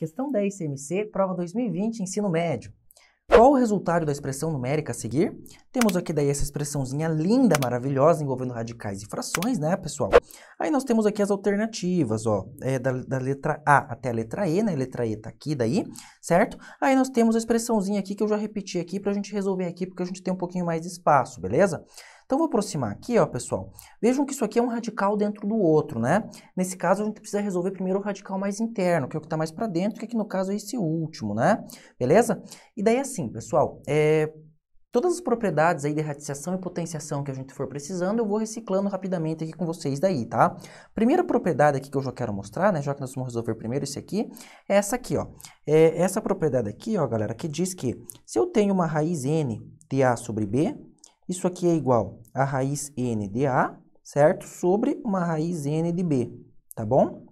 Questão 10 CMC, prova 2020, ensino médio. Qual o resultado da expressão numérica a seguir? Temos aqui daí essa expressãozinha linda, maravilhosa, envolvendo radicais e frações, né, pessoal? Aí nós temos aqui as alternativas, ó, é, da, da, letra A até a letra E, né? A letra E tá aqui daí, certo? Aí nós temos a expressãozinha aqui que eu já repeti aqui pra gente resolver aqui, porque a gente tem um pouquinho mais de espaço, beleza? Então, vou aproximar aqui, ó, pessoal. Vejam que isso aqui é um radical dentro do outro, né? Nesse caso, a gente precisa resolver primeiro o radical mais interno, que é o que está mais para dentro, que aqui no caso é esse último, né? Beleza? E daí, assim, pessoal, é... Todas as propriedades aí de radiciação e potenciação que a gente for precisando, eu vou reciclando rapidamente aqui com vocês daí, tá? Primeira propriedade aqui que eu já quero mostrar, né? Já que nós vamos resolver primeiro esse aqui, é essa aqui, ó. É essa propriedade aqui, ó, galera, que diz que se eu tenho uma raiz n de A sobre B, isso aqui é igual a raiz n de A, certo? Sobre uma raiz n de B, tá bom?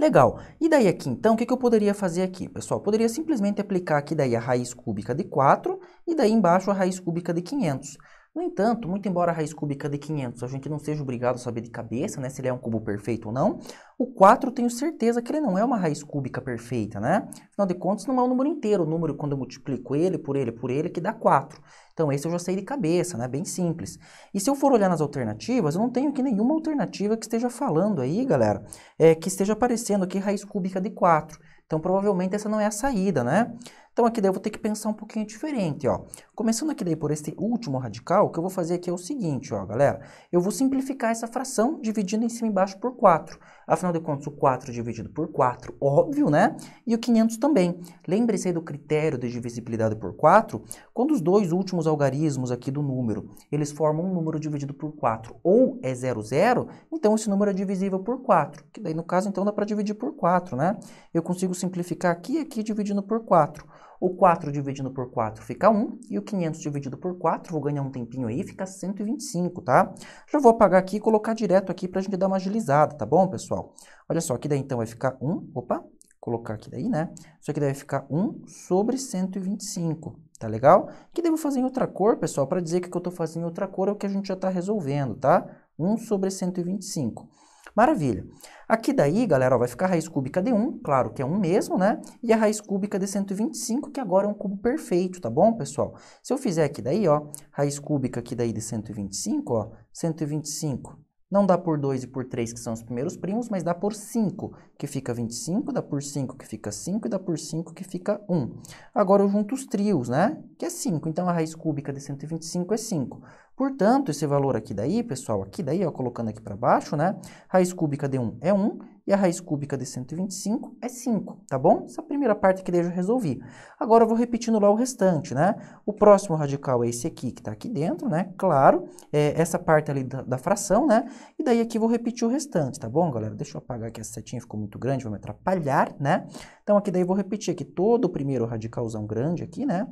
Legal. E daí aqui, então, o que, que eu poderia fazer aqui, pessoal? Eu poderia simplesmente aplicar aqui daí a raiz cúbica de 4 e daí embaixo a raiz cúbica de 500. No entanto, muito embora a raiz cúbica de 500 a gente não seja obrigado a saber de cabeça, né, se ele é um cubo perfeito ou não, o 4 eu tenho certeza que ele não é uma raiz cúbica perfeita, né? Afinal de contas, não é um número inteiro, o número quando eu multiplico ele por ele por ele que dá 4. Então esse eu já sei de cabeça, né? Bem simples. E se eu for olhar nas alternativas, eu não tenho aqui nenhuma alternativa que esteja falando aí, galera, é, que esteja aparecendo aqui raiz cúbica de 4. Então, provavelmente essa não é a saída, né? Então, aqui daí eu vou ter que pensar um pouquinho diferente, ó. Começando aqui daí por este último radical, o que eu vou fazer aqui é o seguinte, ó, galera. Eu vou simplificar essa fração dividindo em cima e embaixo por 4. Afinal de contas, o 4 dividido por 4, óbvio, né? E o 500 também. Lembre-se do critério de divisibilidade por 4. Quando os dois últimos algarismos aqui do número, eles formam um número dividido por 4 ou é 0, 0, então esse número é divisível por 4. Que daí, no caso, então, dá para dividir por 4, né? Eu consigo consigo simplificar aqui e aqui dividindo por 4. O 4 dividindo por 4 fica 1, e o 500 dividido por 4, vou ganhar um tempinho aí, fica 125, tá? Já vou apagar aqui e colocar direto aqui para a gente dar uma agilizada, tá bom, pessoal? Olha só, aqui daí então vai ficar 1, opa, colocar aqui daí, né? Isso aqui deve ficar 1 sobre 125, tá legal? Que devo fazer em outra cor, pessoal, para dizer que o que eu estou fazendo em outra cor é o que a gente já está resolvendo, tá? 1 sobre 125. Maravilha. Aqui daí, galera, ó, vai ficar a raiz cúbica de 1, claro que é 1 mesmo, né? E a raiz cúbica de 125, que agora é um cubo perfeito, tá bom, pessoal? Se eu fizer aqui daí, ó, raiz cúbica aqui daí de 125, ó, 125 não dá por 2 e por 3, que são os primeiros primos, mas dá por 5, que fica 25, dá por 5, que fica 5, e dá por 5, que fica 1. Agora eu junto os trios, né? Que é 5, então a raiz cúbica de 125 é 5. Portanto, esse valor aqui daí, pessoal, aqui daí, ó, colocando aqui para baixo, né? Raiz cúbica de 1 é 1 e a raiz cúbica de 125 é 5, tá bom? Essa primeira parte aqui daí eu já resolvi. Agora eu vou repetindo lá o restante, né? O próximo radical é esse aqui que está aqui dentro, né? Claro, é essa parte ali da, da, fração, né? E daí aqui eu vou repetir o restante, tá bom, galera? Deixa eu apagar aqui, essa setinha ficou muito grande, vai me atrapalhar, né? Então aqui daí eu vou repetir aqui todo o primeiro radicalzão grande aqui, né?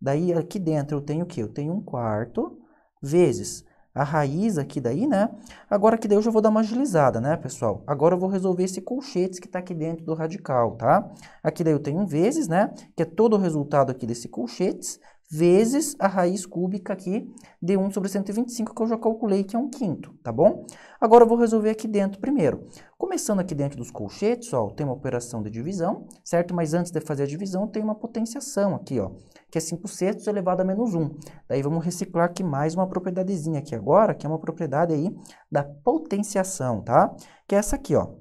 Daí aqui dentro eu tenho o quê? Eu tenho um quarto, vezes a raiz aqui daí, né? Agora que daí eu já vou dar uma agilizada, né, pessoal? Agora eu vou resolver esse colchetes que está aqui dentro do radical, tá? Aqui daí eu tenho um vezes, né? Que é todo o resultado aqui desse colchetes vezes a raiz cúbica aqui de 1 sobre 125, que eu já calculei que é um quinto, tá bom? Agora eu vou resolver aqui dentro primeiro. Começando aqui dentro dos colchetes, ó, tem uma operação de divisão, certo? Mas antes de fazer a divisão, tem uma potenciação aqui, ó, que é 5 sextos elevado a menos 1. Daí vamos reciclar aqui mais uma propriedadezinha aqui agora, que é uma propriedade aí da potenciação, tá? Que é essa aqui, ó.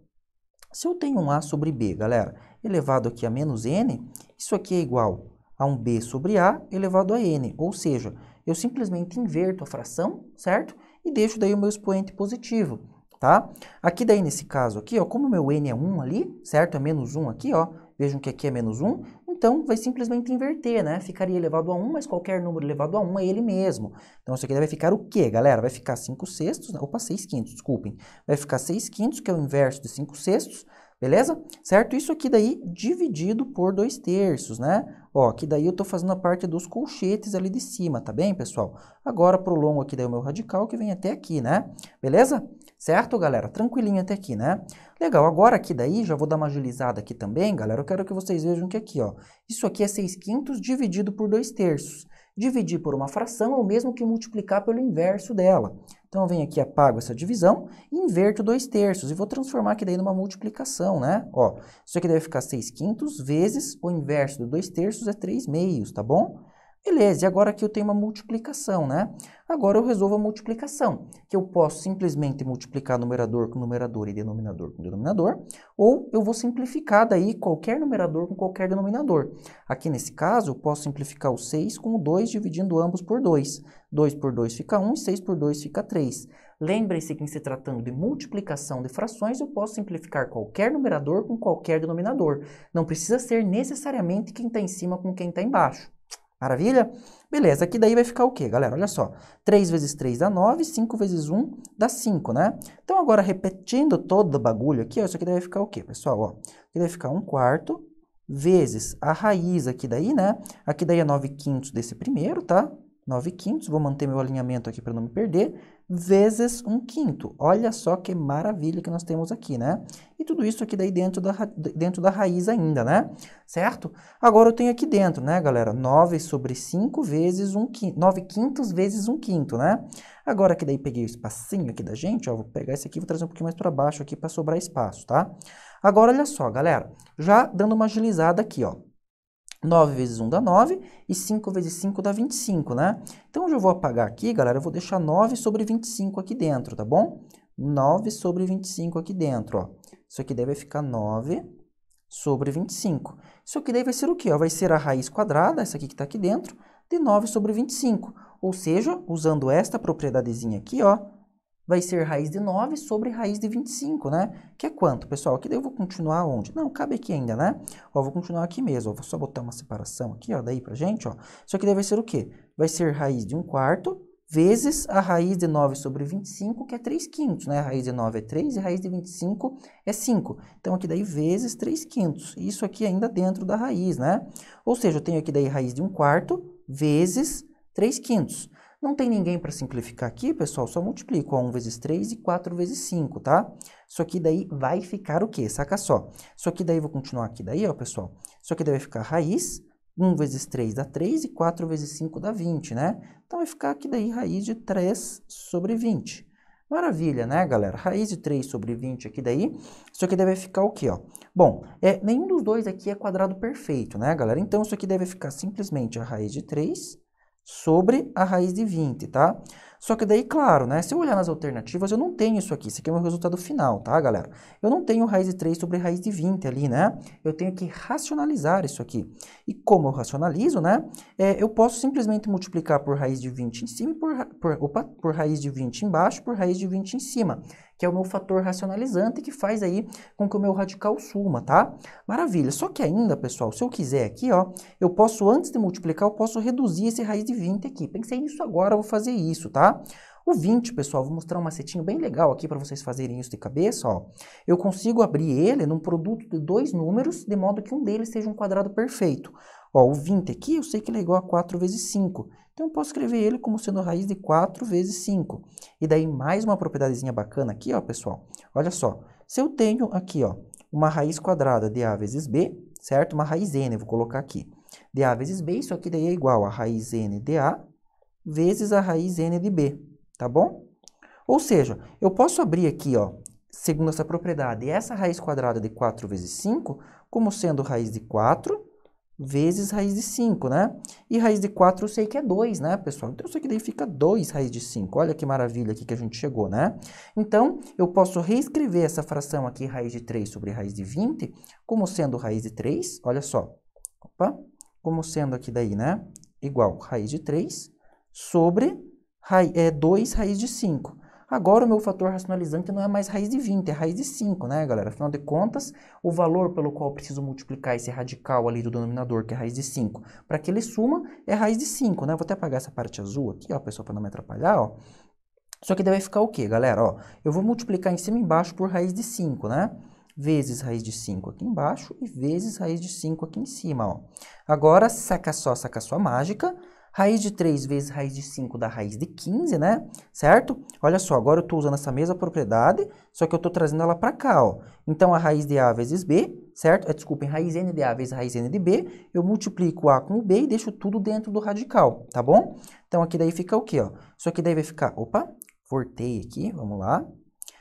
Se eu tenho um A sobre B, galera, elevado aqui a menos N, isso aqui é igual a um b sobre a elevado a n, ou seja, eu simplesmente inverto a fração, certo? E deixo daí o meu expoente positivo, tá? Aqui daí nesse caso aqui, ó, como o meu n é 1 ali, certo? É menos 1 aqui, ó, vejam que aqui é menos 1, então vai simplesmente inverter, né? Ficaria elevado a 1, mas qualquer número elevado a 1 é ele mesmo. Então isso aqui vai ficar o quê, galera? Vai ficar 5 sextos, né? opa, 6 quintos, desculpem. Vai ficar 6 quintos, que é o inverso de 5 sextos, Beleza? Certo? Isso aqui daí dividido por dois terços, né? Ó, que daí eu tô fazendo a parte dos colchetes ali de cima, tá bem, pessoal? Agora prolongo aqui daí o meu radical que vem até aqui, né? Beleza? Certo, galera? Tranquilinho até aqui, né? Legal, agora aqui daí, já vou dar uma agilizada aqui também, galera. Eu quero que vocês vejam que aqui, ó, isso aqui é 6 quintos dividido por 2 terços. Dividir por uma fração é o mesmo que multiplicar pelo inverso dela. Então eu venho aqui, apago essa divisão inverto 2 terços. E vou transformar aqui daí numa multiplicação, né? Ó, isso aqui deve ficar 6 quintos vezes o inverso de 2 terços é 3 meios, tá bom? Beleza, e agora que eu tenho uma multiplicação, né? Agora eu resolvo a multiplicação, que eu posso simplesmente multiplicar numerador com numerador e denominador com denominador, ou eu vou simplificar daí qualquer numerador com qualquer denominador. Aqui nesse caso, eu posso simplificar o 6 com o 2 dividindo ambos por 2. 2 por 2 fica 1 e 6 por 2 fica 3. Lembre-se que em se tratando de multiplicação de frações, eu posso simplificar qualquer numerador com qualquer denominador. Não precisa ser necessariamente quem está em cima com quem está embaixo. Maravilha? Beleza, aqui daí vai ficar o quê, galera? Olha só, 3 vezes 3 dá 9, 5 vezes 1 dá 5, né? Então, agora, repetindo todo o bagulho aqui, ó, isso aqui daí vai ficar o quê, pessoal? Ó, aqui vai ficar 1 quarto vezes a raiz aqui daí, né? Aqui daí é 9 quintos desse primeiro, tá? 9 quintos, vou manter meu alinhamento aqui para não me perder, vezes 1 quinto. Olha só que maravilha que nós temos aqui, né? E tudo isso aqui daí dentro da, dentro da raiz ainda, né? Certo? Agora eu tenho aqui dentro, né, galera? 9 sobre 5 vezes 1 quinto, 9 quintos vezes 1 quinto, né? Agora que daí peguei o espacinho aqui da gente, ó, vou pegar esse aqui e vou trazer um pouquinho mais para baixo aqui para sobrar espaço, tá? Agora, olha só, galera, já dando uma agilizada aqui, ó. 9 vezes 1 dá 9 e 5 vezes 5 dá 25, né? Então, eu vou apagar aqui, galera, eu vou deixar 9 sobre 25 aqui dentro, tá bom? 9 sobre 25 aqui dentro, ó. Isso aqui deve ficar 9 sobre 25. Isso aqui daí vai ser o quê? Ó? Vai ser a raiz quadrada, essa aqui que está aqui dentro, de 9 sobre 25. Ou seja, usando esta propriedadezinha aqui, ó, vai ser raiz de 9 sobre raiz de 25, né? Que é quanto, pessoal? Aqui daí eu vou continuar onde? Não, cabe aqui ainda, né? Ó, vou continuar aqui mesmo. Ó, vou só botar uma separação aqui, ó, daí pra gente, ó. Isso aqui daí vai ser o quê? Vai ser raiz de 1 quarto vezes a raiz de 9 sobre 25, que é 3 quintos, né? A raiz de 9 é 3 e a raiz de 25 é 5. Então, aqui daí vezes 3 quintos. Isso aqui ainda dentro da raiz, né? Ou seja, eu tenho aqui daí raiz de 1 quarto vezes 3 quintos. Não tem ninguém para simplificar aqui, pessoal, só multiplico ó, 1 vezes 3 e 4 vezes 5, tá? Isso aqui daí vai ficar o quê? Saca só. Isso aqui daí, vou continuar aqui daí, ó, pessoal. Isso aqui daí vai ficar raiz, 1 vezes 3 dá 3 e 4 vezes 5 dá 20, né? Então vai ficar aqui daí raiz de 3 sobre 20. Maravilha, né, galera? Raiz de 3 sobre 20 aqui daí. Isso aqui deve ficar o quê, ó? Bom, é, nenhum dos dois aqui é quadrado perfeito, né, galera? Então, isso aqui deve ficar simplesmente a raiz de 3 sobre a raiz de 20, tá? Só que daí, claro, né? Se eu olhar nas alternativas, eu não tenho isso aqui. Isso aqui é o meu resultado final, tá, galera? Eu não tenho raiz de 3 sobre raiz de 20 ali, né? Eu tenho que racionalizar isso aqui. E como eu racionalizo, né? É, eu posso simplesmente multiplicar por raiz de 20 em cima, por, por, opa, por raiz de 20 embaixo, por raiz de 20 em cima que é o meu fator racionalizante que faz aí com que o meu radical suma, tá? Maravilha. Só que ainda, pessoal, se eu quiser aqui, ó, eu posso, antes de multiplicar, eu posso reduzir esse raiz de 20 aqui. Pensei nisso agora, eu vou fazer isso, tá? Tá? O 20, pessoal, vou mostrar um macetinho bem legal aqui para vocês fazerem isso de cabeça, ó. Eu consigo abrir ele num produto de dois números, de modo que um deles seja um quadrado perfeito. Ó, o 20 aqui, eu sei que ele é igual a 4 vezes 5. Então, eu posso escrever ele como sendo raiz de 4 vezes 5. E daí, mais uma propriedadezinha bacana aqui, ó, pessoal. Olha só, se eu tenho aqui, ó, uma raiz quadrada de A vezes B, certo? Uma raiz N, eu vou colocar aqui. De A vezes B, isso aqui daí é igual a raiz N de A vezes a raiz n de b, tá bom? Ou seja, eu posso abrir aqui, ó, segundo essa propriedade, essa raiz quadrada de 4 vezes 5 como sendo raiz de 4 vezes raiz de 5, né? E raiz de 4 eu sei que é 2, né, pessoal? Então, isso aqui daí fica 2 raiz de 5. Olha que maravilha aqui que a gente chegou, né? Então, eu posso reescrever essa fração aqui, raiz de 3 sobre raiz de 20, como sendo raiz de 3, olha só. Opa! Como sendo aqui daí, né? Igual raiz de 3 sobre 2 é, raiz de 5. Agora o meu fator racionalizante não é mais raiz de 20, é raiz de 5, né, galera? Afinal de contas, o valor pelo qual eu preciso multiplicar esse radical ali do denominador, que é raiz de 5, para que ele suma, é raiz de 5, né? vou até apagar essa parte azul aqui, ó, pessoal, para não me atrapalhar, ó. Só que daí vai ficar o quê, galera? Ó, eu vou multiplicar em cima e embaixo por raiz de 5, né? Vezes raiz de 5 aqui embaixo e vezes raiz de 5 aqui em cima, ó. Agora, saca só, saca só a mágica. Raiz de 3 vezes raiz de 5 dá raiz de 15, né? Certo? Olha só, agora eu estou usando essa mesma propriedade, só que eu estou trazendo ela para cá, ó. Então, a raiz de A vezes B, certo? É, desculpem, raiz N de A vezes raiz N de B, eu multiplico A com o B e deixo tudo dentro do radical, tá bom? Então, aqui daí fica o quê, ó? Isso aqui daí vai ficar, opa, voltei aqui, vamos lá.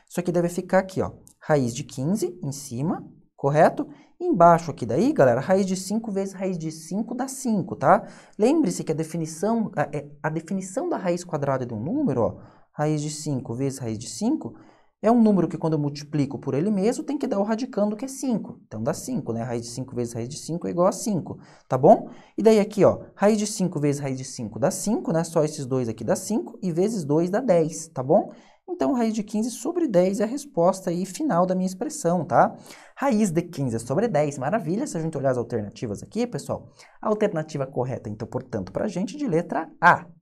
Isso aqui deve ficar aqui, ó, raiz de 15 em cima correto? Embaixo aqui daí, galera, raiz de 5 vezes raiz de 5 dá 5, tá? Lembre-se que a definição, a, é, a, definição da raiz quadrada de um número, ó, raiz de 5 vezes raiz de 5, é um número que quando eu multiplico por ele mesmo, tem que dar o radicando que é 5. Então dá 5, né? Raiz de 5 vezes raiz de 5 é igual a 5, tá bom? E daí aqui, ó, raiz de 5 vezes raiz de 5 dá 5, né? Só esses dois aqui dá 5 e vezes 2 dá 10, tá bom? Então, raiz de 15 sobre 10 é a resposta aí final da minha expressão, tá? Raiz de 15 sobre 10, maravilha. Se a gente olhar as alternativas aqui, pessoal, a alternativa correta, então, portanto, para a gente de letra A.